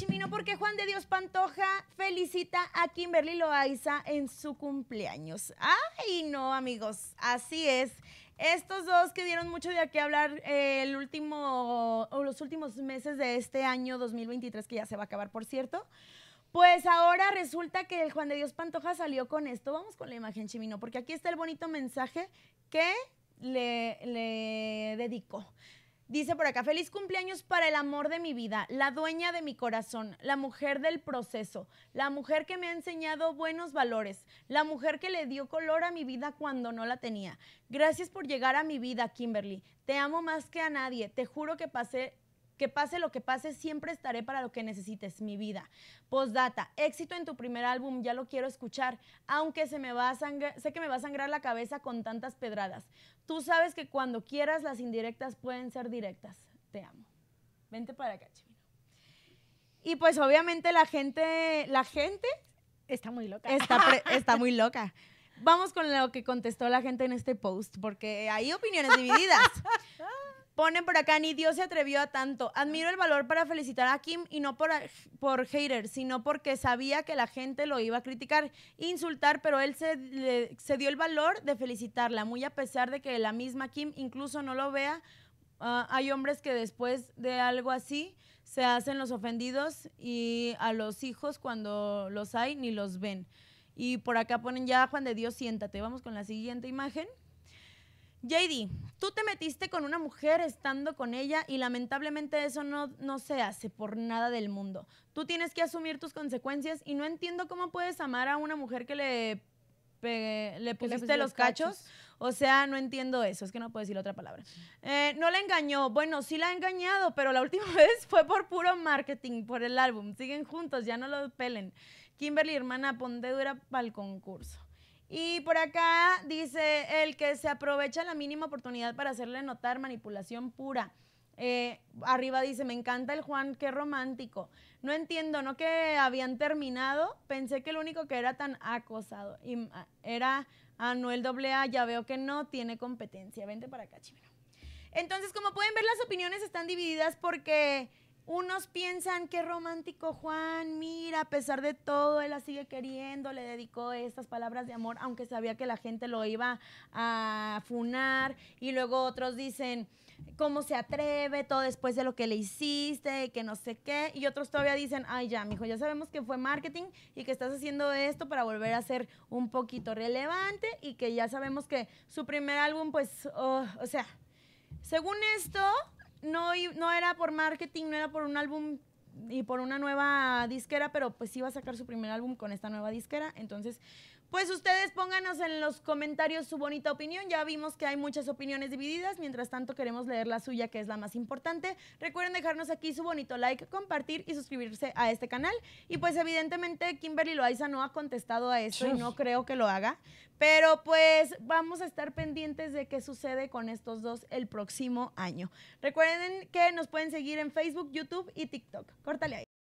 Chimino, porque Juan de Dios Pantoja felicita a Kimberly Loaiza en su cumpleaños. Ay, no, amigos, así es. Estos dos que dieron mucho de aquí a hablar eh, el último o los últimos meses de este año 2023 que ya se va a acabar, por cierto. Pues ahora resulta que Juan de Dios Pantoja salió con esto. Vamos con la imagen, Chimino, porque aquí está el bonito mensaje que le, le dedicó. Dice por acá, feliz cumpleaños para el amor de mi vida, la dueña de mi corazón, la mujer del proceso, la mujer que me ha enseñado buenos valores, la mujer que le dio color a mi vida cuando no la tenía. Gracias por llegar a mi vida, Kimberly. Te amo más que a nadie. Te juro que pasé que pase lo que pase, siempre estaré para lo que necesites, mi vida. Postdata, éxito en tu primer álbum, ya lo quiero escuchar, aunque se me va a sé que me va a sangrar la cabeza con tantas pedradas. Tú sabes que cuando quieras las indirectas pueden ser directas. Te amo. Vente para acá, Chimino. Y pues obviamente la gente, la gente está muy loca. Está, está muy loca. Vamos con lo que contestó la gente en este post, porque hay opiniones divididas. Ponen por acá, ni Dios se atrevió a tanto. Admiro el valor para felicitar a Kim y no por, por hater, sino porque sabía que la gente lo iba a criticar, insultar, pero él se, dio el valor de felicitarla, muy a pesar de que la misma Kim incluso no lo vea. Ah, hay hombres que después de algo así se hacen los ofendidos y a los hijos cuando los hay ni los ven. Y por acá ponen ya Juan de Dios, siéntate. Vamos con la siguiente imagen. JD, Tú te metiste con una mujer estando con ella y lamentablemente eso no, no se hace por nada del mundo. Tú tienes que asumir tus consecuencias y no entiendo cómo puedes amar a una mujer que le le pusiste los, cachos? O sea, no entiendo eso, es que no puedo decir otra palabra. Eh, no la engañó, bueno, sí la ha engañado, pero la última vez fue por puro marketing, por el álbum. Siguen juntos, ya no lo pelen. Kimberly, hermana, ponte dura para el concurso. Y por acá dice, el que se aprovecha la mínima oportunidad para hacerle notar manipulación pura. Eh, arriba dice, me encanta el Juan, qué romántico. No entiendo, ¿no? Que habían terminado. Pensé que el único que era tan acosado y, mm, era Anuel AA, ya veo que no tiene competencia. Vente para acá, chimeno. Entonces, como pueden ver, las opiniones están divididas porque unos piensan que romántico Juan, mira, a pesar de todo, él la sigue queriendo, le dedicó estas palabras de amor, aunque sabía que la gente lo iba a funar. Y luego otros dicen, ¿cómo se atreve? Todo después de lo que le hiciste, que no sé qué. Y otros todavía dicen, ay, ya, mijo, ya sabemos que fue marketing y que estás haciendo esto para volver a ser un poquito relevante y que ya sabemos que su primer álbum, pues, oh, o sea, según esto, no, era por marketing, no era por un álbum y por una nueva disquera, pero pues iba a sacar su primer álbum con esta nueva disquera. Entonces, pues ustedes pónganos en los comentarios su bonita opinión. Ya vimos que hay muchas opiniones divididas. Mientras tanto, queremos leer la suya, que es la más importante. Recuerden dejarnos aquí su bonito like, compartir y suscribirse a este canal. Y pues evidentemente Kimberly Loaiza no ha contestado a eso y no creo que lo haga. Pero pues vamos a estar pendientes de qué sucede con estos dos el próximo año. Recuerden que nos pueden seguir en Facebook, YouTube y TikTok. Córtale ahí.